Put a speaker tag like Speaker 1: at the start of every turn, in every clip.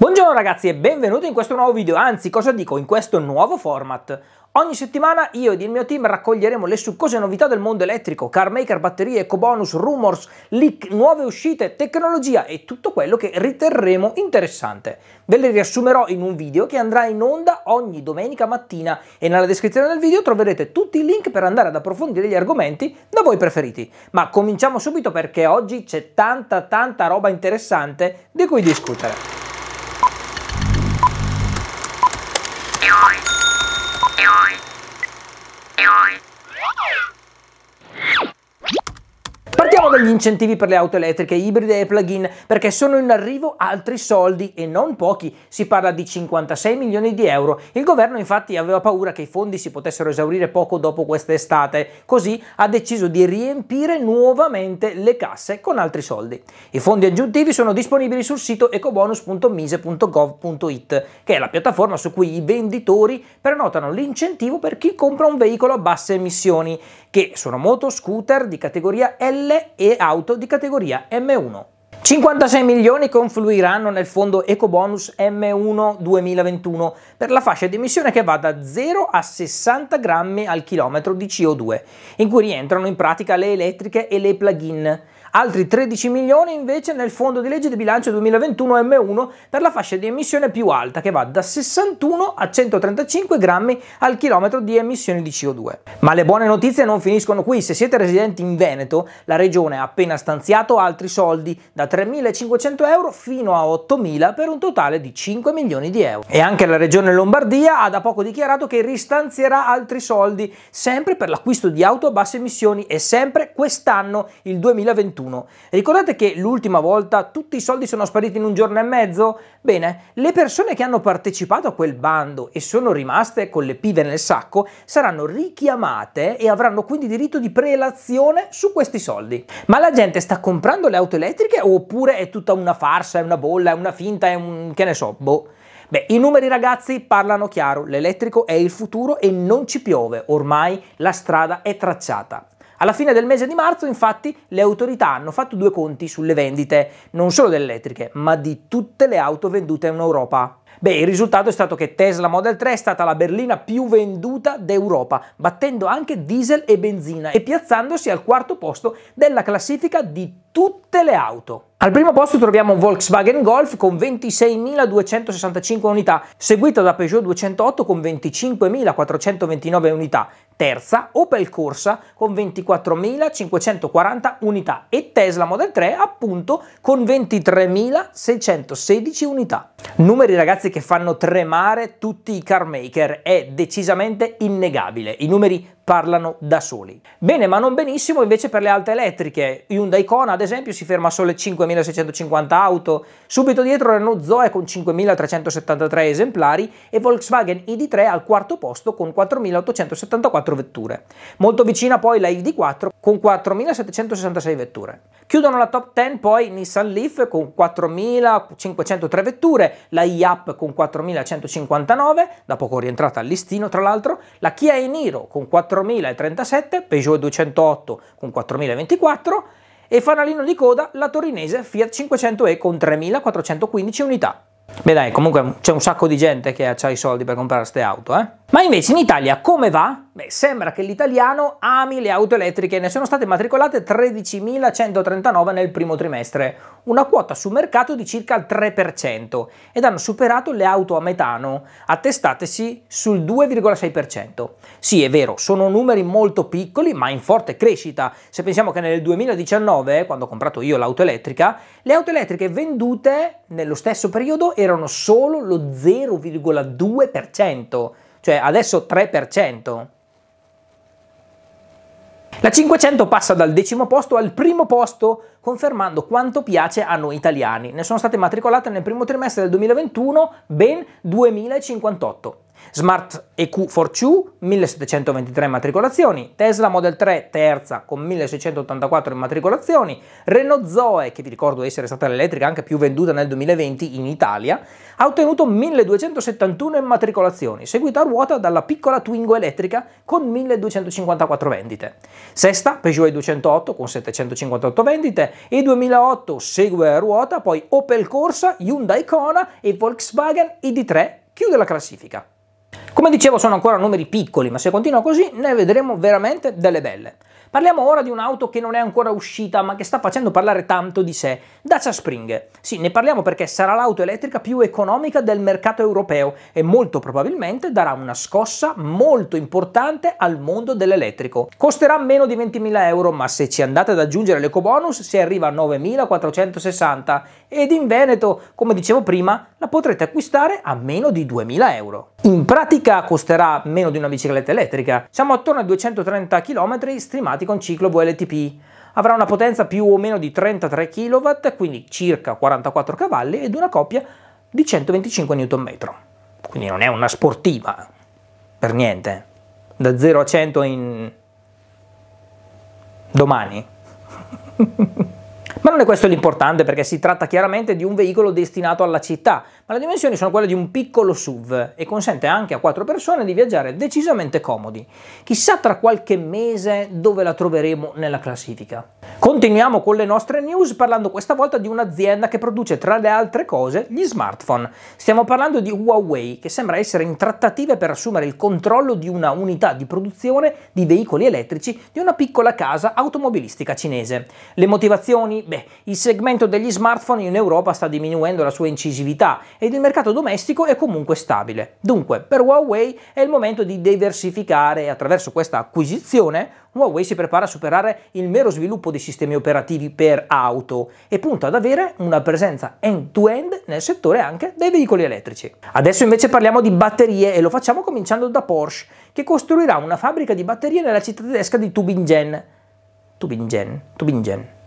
Speaker 1: Buongiorno ragazzi e benvenuti in questo nuovo video, anzi cosa dico, in questo nuovo format. Ogni settimana io ed il mio team raccoglieremo le succose novità del mondo elettrico, car maker, batterie, bonus, rumors, leak, nuove uscite, tecnologia e tutto quello che riterremo interessante. Ve le riassumerò in un video che andrà in onda ogni domenica mattina e nella descrizione del video troverete tutti i link per andare ad approfondire gli argomenti da voi preferiti. Ma cominciamo subito perché oggi c'è tanta tanta roba interessante di cui discutere. po' degli incentivi per le auto elettriche, ibride e plug-in, perché sono in arrivo altri soldi e non pochi, si parla di 56 milioni di euro. Il governo infatti aveva paura che i fondi si potessero esaurire poco dopo quest'estate, così ha deciso di riempire nuovamente le casse con altri soldi. I fondi aggiuntivi sono disponibili sul sito ecobonus.mise.gov.it, che è la piattaforma su cui i venditori prenotano l'incentivo per chi compra un veicolo a basse emissioni, che sono moto, scooter di categoria L e auto di categoria M1. 56 milioni confluiranno nel fondo Ecobonus M1 2021 per la fascia di emissione che va da 0 a 60 grammi al chilometro di CO2, in cui rientrano in pratica le elettriche e le plug-in altri 13 milioni invece nel fondo di legge di bilancio 2021 M1 per la fascia di emissione più alta che va da 61 a 135 grammi al chilometro di emissioni di CO2. Ma le buone notizie non finiscono qui, se siete residenti in Veneto la regione ha appena stanziato altri soldi da 3.500 euro fino a 8.000 per un totale di 5 milioni di euro. E anche la regione Lombardia ha da poco dichiarato che ristanzierà altri soldi sempre per l'acquisto di auto a basse emissioni e sempre quest'anno il 2021 2021. Ricordate che l'ultima volta tutti i soldi sono spariti in un giorno e mezzo? Bene, le persone che hanno partecipato a quel bando e sono rimaste con le pive nel sacco saranno richiamate e avranno quindi diritto di prelazione su questi soldi. Ma la gente sta comprando le auto elettriche oppure è tutta una farsa, è una bolla, è una finta, è un che ne so, boh. Beh, i numeri ragazzi parlano chiaro, l'elettrico è il futuro e non ci piove, ormai la strada è tracciata. Alla fine del mese di marzo, infatti, le autorità hanno fatto due conti sulle vendite, non solo delle elettriche, ma di tutte le auto vendute in Europa. Beh, il risultato è stato che Tesla Model 3 è stata la berlina più venduta d'Europa, battendo anche diesel e benzina e piazzandosi al quarto posto della classifica di tutte le auto. Al primo posto troviamo un Volkswagen Golf con 26.265 unità, seguito da Peugeot 208 con 25.429 unità, terza Opel Corsa con 24.540 unità e Tesla Model 3 appunto con 23.616 unità. Numeri ragazzi che fanno tremare tutti i car maker, è decisamente innegabile, i numeri parlano da soli. Bene, ma non benissimo invece per le alte elettriche. Hyundai Kona, ad esempio, si ferma a sole 5.650 auto, subito dietro Renault Zoe con 5.373 esemplari e Volkswagen ID3 al quarto posto con 4.874 vetture. Molto vicina poi la ID4 con 4.766 vetture. Chiudono la top 10 poi Nissan Leaf con 4.503 vetture, la Yap con 4.159, da poco rientrata al listino tra l'altro, la Kia e-Niro con 4.037, Peugeot 208 con 4.024 e fanalino di coda la torinese Fiat 500e con 3.415 unità. Beh dai, comunque c'è un sacco di gente che ha i soldi per comprare queste auto, eh? Ma invece in Italia come va? Beh, sembra che l'italiano ami le auto elettriche, ne sono state matricolate 13.139 nel primo trimestre, una quota sul mercato di circa il 3% ed hanno superato le auto a metano, attestatesi sul 2,6%. Sì, è vero, sono numeri molto piccoli ma in forte crescita. Se pensiamo che nel 2019, quando ho comprato io l'auto elettrica, le auto elettriche vendute nello stesso periodo erano solo lo 0,2% cioè adesso 3%. La 500 passa dal decimo posto al primo posto, confermando quanto piace a noi italiani. Ne sono state matricolate nel primo trimestre del 2021 ben 2058. Smart EQ4Q 1723 immatricolazioni, Tesla Model 3 terza con 1684 immatricolazioni, Renault Zoe che vi ricordo essere stata l'elettrica anche più venduta nel 2020 in Italia, ha ottenuto 1271 immatricolazioni, seguita a ruota dalla piccola Twingo elettrica con 1254 vendite. Sesta Peugeot 208 con 758 vendite e 2008 segue a ruota poi Opel Corsa, Hyundai Kona e Volkswagen ID3 chiude la classifica. Come dicevo sono ancora numeri piccoli, ma se continua così ne vedremo veramente delle belle. Parliamo ora di un'auto che non è ancora uscita ma che sta facendo parlare tanto di sé, Dacia Spring. Sì, ne parliamo perché sarà l'auto elettrica più economica del mercato europeo e molto probabilmente darà una scossa molto importante al mondo dell'elettrico. Costerà meno di 20.000 euro ma se ci andate ad aggiungere l'ecobonus si arriva a 9.460 ed in Veneto, come dicevo prima, la potrete acquistare a meno di 2.000 euro. In pratica costerà meno di una bicicletta elettrica, siamo attorno a 230 km streamati abbinati con ciclo VLTP. Avrà una potenza più o meno di 33 kW, quindi circa 44 cavalli ed una coppia di 125 Nm. Quindi non è una sportiva, per niente. Da 0 a 100 in domani. Ma non è questo l'importante perché si tratta chiaramente di un veicolo destinato alla città, ma le dimensioni sono quelle di un piccolo SUV e consente anche a quattro persone di viaggiare decisamente comodi. Chissà tra qualche mese dove la troveremo nella classifica. Continuiamo con le nostre news parlando questa volta di un'azienda che produce tra le altre cose gli smartphone. Stiamo parlando di Huawei che sembra essere in trattative per assumere il controllo di una unità di produzione di veicoli elettrici di una piccola casa automobilistica cinese. Le motivazioni beh, il segmento degli smartphone in Europa sta diminuendo la sua incisività ed il mercato domestico è comunque stabile. Dunque, per Huawei è il momento di diversificare e attraverso questa acquisizione Huawei si prepara a superare il mero sviluppo di sistemi operativi per auto e punta ad avere una presenza end-to-end nel settore anche dei veicoli elettrici. Adesso invece parliamo di batterie e lo facciamo cominciando da Porsche, che costruirà una fabbrica di batterie nella città tedesca di Tubingen. Tübingen, Tübingen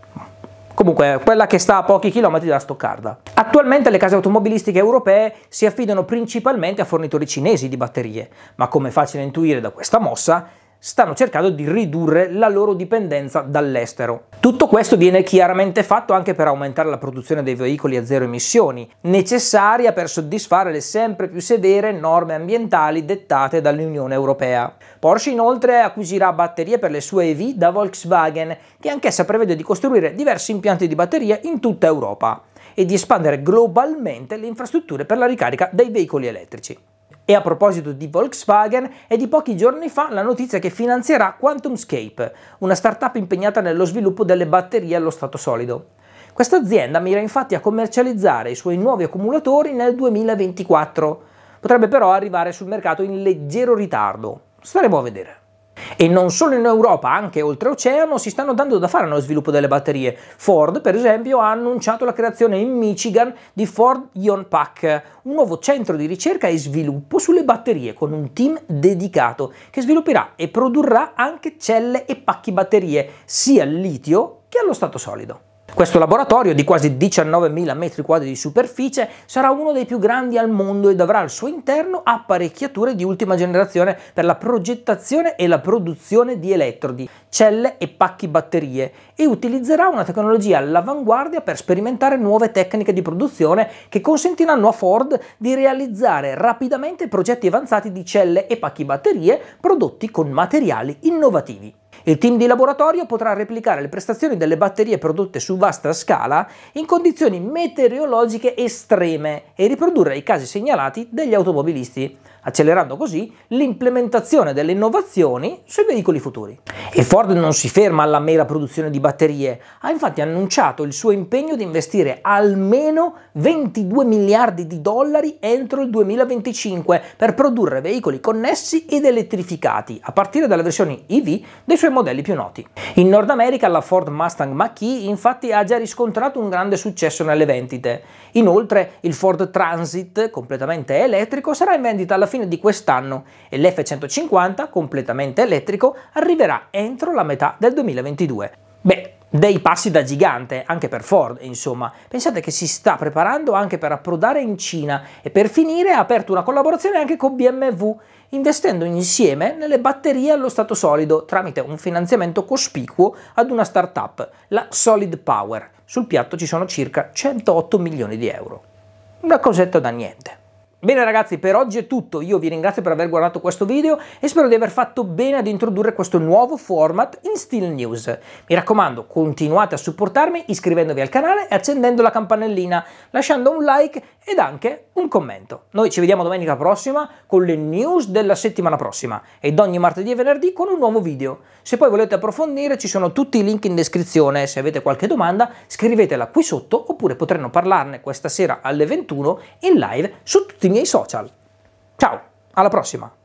Speaker 1: comunque quella che sta a pochi chilometri da Stoccarda. Attualmente le case automobilistiche europee si affidano principalmente a fornitori cinesi di batterie, ma come facile intuire da questa mossa, stanno cercando di ridurre la loro dipendenza dall'estero. Tutto questo viene chiaramente fatto anche per aumentare la produzione dei veicoli a zero emissioni, necessaria per soddisfare le sempre più severe norme ambientali dettate dall'Unione Europea. Porsche inoltre acquisirà batterie per le sue EV da Volkswagen, che anch'essa prevede di costruire diversi impianti di batterie in tutta Europa e di espandere globalmente le infrastrutture per la ricarica dei veicoli elettrici. E a proposito di Volkswagen, è di pochi giorni fa la notizia che finanzierà QuantumScape, una startup impegnata nello sviluppo delle batterie allo stato solido. Questa azienda mira infatti a commercializzare i suoi nuovi accumulatori nel 2024. Potrebbe però arrivare sul mercato in leggero ritardo. Staremo a vedere. E non solo in Europa, anche oltreoceano, si stanno dando da fare nello sviluppo delle batterie. Ford, per esempio, ha annunciato la creazione in Michigan di Ford Ion Pack, un nuovo centro di ricerca e sviluppo sulle batterie con un team dedicato che svilupperà e produrrà anche celle e pacchi batterie sia al litio che allo stato solido. Questo laboratorio di quasi 19.000 metri quadri di superficie sarà uno dei più grandi al mondo ed avrà al suo interno apparecchiature di ultima generazione per la progettazione e la produzione di elettrodi, celle e pacchi batterie e utilizzerà una tecnologia all'avanguardia per sperimentare nuove tecniche di produzione che consentiranno a Ford di realizzare rapidamente progetti avanzati di celle e pacchi batterie prodotti con materiali innovativi. Il team di laboratorio potrà replicare le prestazioni delle batterie prodotte su vasta scala in condizioni meteorologiche estreme e riprodurre i casi segnalati dagli automobilisti accelerando così l'implementazione delle innovazioni sui veicoli futuri. E Ford non si ferma alla mera produzione di batterie, ha infatti annunciato il suo impegno di investire almeno 22 miliardi di dollari entro il 2025 per produrre veicoli connessi ed elettrificati, a partire dalle versioni EV dei suoi modelli più noti. In Nord America la Ford Mustang Mach-E infatti ha già riscontrato un grande successo nelle vendite. Inoltre il Ford Transit, completamente elettrico, sarà in vendita alla fine di quest'anno e l'F150 completamente elettrico arriverà entro la metà del 2022. Beh, dei passi da gigante, anche per Ford, insomma. Pensate che si sta preparando anche per approdare in Cina e per finire ha aperto una collaborazione anche con BMW, investendo insieme nelle batterie allo stato solido tramite un finanziamento cospicuo ad una startup, la Solid Power. Sul piatto ci sono circa 108 milioni di euro. Una cosetta da niente. Bene ragazzi, per oggi è tutto, io vi ringrazio per aver guardato questo video e spero di aver fatto bene ad introdurre questo nuovo format in Steel News. Mi raccomando, continuate a supportarmi iscrivendovi al canale e accendendo la campanellina, lasciando un like ed anche un commento. Noi ci vediamo domenica prossima con le news della settimana prossima ed ogni martedì e venerdì con un nuovo video. Se poi volete approfondire ci sono tutti i link in descrizione, se avete qualche domanda scrivetela qui sotto oppure potremo parlarne questa sera alle 21 in live su tutti i miei social. Ciao, alla prossima!